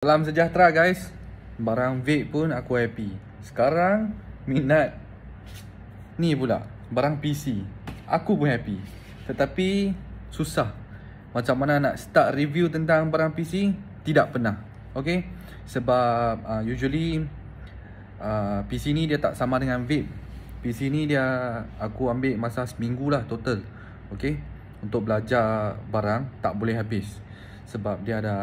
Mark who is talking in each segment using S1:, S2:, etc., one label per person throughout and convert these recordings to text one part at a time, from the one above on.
S1: Salam sejahtera guys Barang vape pun aku happy Sekarang minat Ni pula Barang PC Aku pun happy Tetapi Susah Macam mana nak start review tentang barang PC Tidak pernah Okay Sebab uh, usually uh, ah, PC ni dia tak sama dengan vape PC ni dia Aku ambil masa seminggu lah total Okay Untuk belajar barang Tak boleh habis sebab dia ada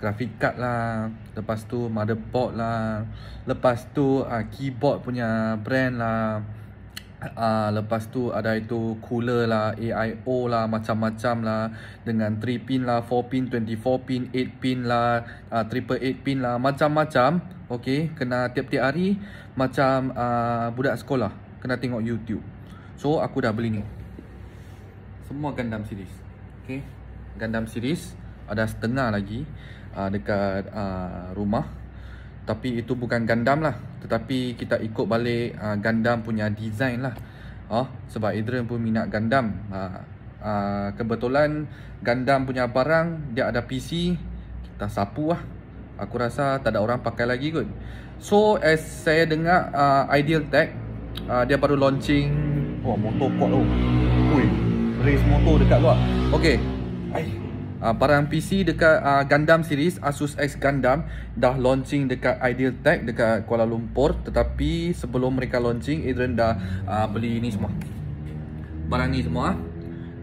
S1: graphic card lah lepas tu motherboard lah lepas tu uh, keyboard punya brand lah uh, lepas tu ada itu cooler lah AIO lah macam-macam lah dengan 3 pin lah 4 pin 24 pin 8 pin lah uh, triple 8 pin lah macam-macam Okay, kena tiap-tiap hari macam uh, budak sekolah kena tengok YouTube so aku dah beli ni semua Gundam series okay, Gundam series ada setengah lagi uh, dekat uh, rumah tapi itu bukan gandam lah tetapi kita ikut balik uh, ah, gandam punya design lah uh, sebab Adrian pun minat gandam uh, uh, kebetulan gandam punya barang dia ada PC kita sapu lah aku rasa tak ada orang pakai lagi kot so as saya dengar uh, Ideal Tech uh, dia baru launching oh motor kuat tu oh. Race motor dekat luar Okay Ayy Ah, barang PC dekat uh, Gundam series Asus X Gundam dah launching dekat Ideal Tech dekat Kuala Lumpur tetapi sebelum mereka launching Adrian dah uh, beli ni semua barang ni semua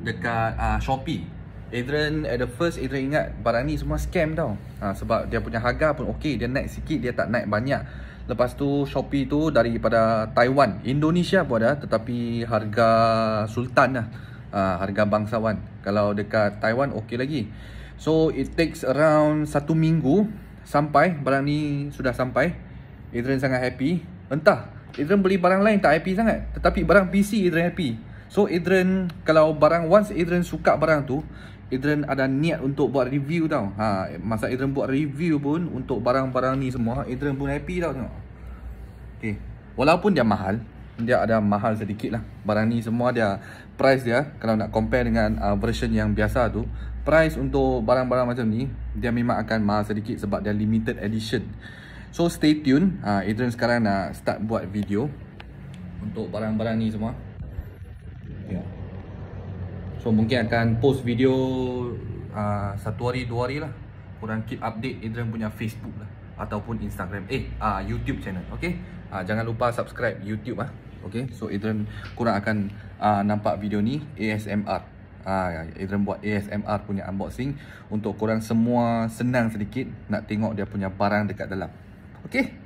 S1: dekat uh, Shopee Adrian at the first Adrian ingat barang ni semua scam tau uh, sebab dia punya harga pun okey dia naik sikit dia tak naik banyak Lepas tu Shopee tu daripada Taiwan Indonesia pun ada tetapi harga Sultan lah Ah, harga bangsawan Kalau dekat Taiwan okey lagi So it takes around satu minggu Sampai barang ni sudah sampai Adrian sangat happy Entah Adrian beli barang lain tak happy sangat Tetapi barang PC Adrian happy So Adrian Kalau barang once Adrian suka barang tu Adrian ada niat untuk buat review tau ha, Masa Adrian buat review pun Untuk barang-barang ni semua Adrian pun happy tau tengok Okay Walaupun dia mahal dia ada mahal sedikit lah barang ni semua dia price dia kalau nak compare dengan uh, version yang biasa tu price untuk barang-barang macam ni dia memang akan mahal sedikit sebab dia limited edition so stay tune uh, Adrian sekarang nak start buat video untuk barang-barang ni semua yeah. so mungkin akan post video uh, satu hari dua hari lah korang keep update Adrian punya Facebook lah ataupun Instagram eh uh, YouTube channel okey uh, ah, jangan lupa subscribe YouTube ah okey so Adrian kurang akan uh, nampak video ni ASMR ah uh, Adrian buat ASMR punya unboxing untuk korang semua senang sedikit nak tengok dia punya barang dekat dalam okey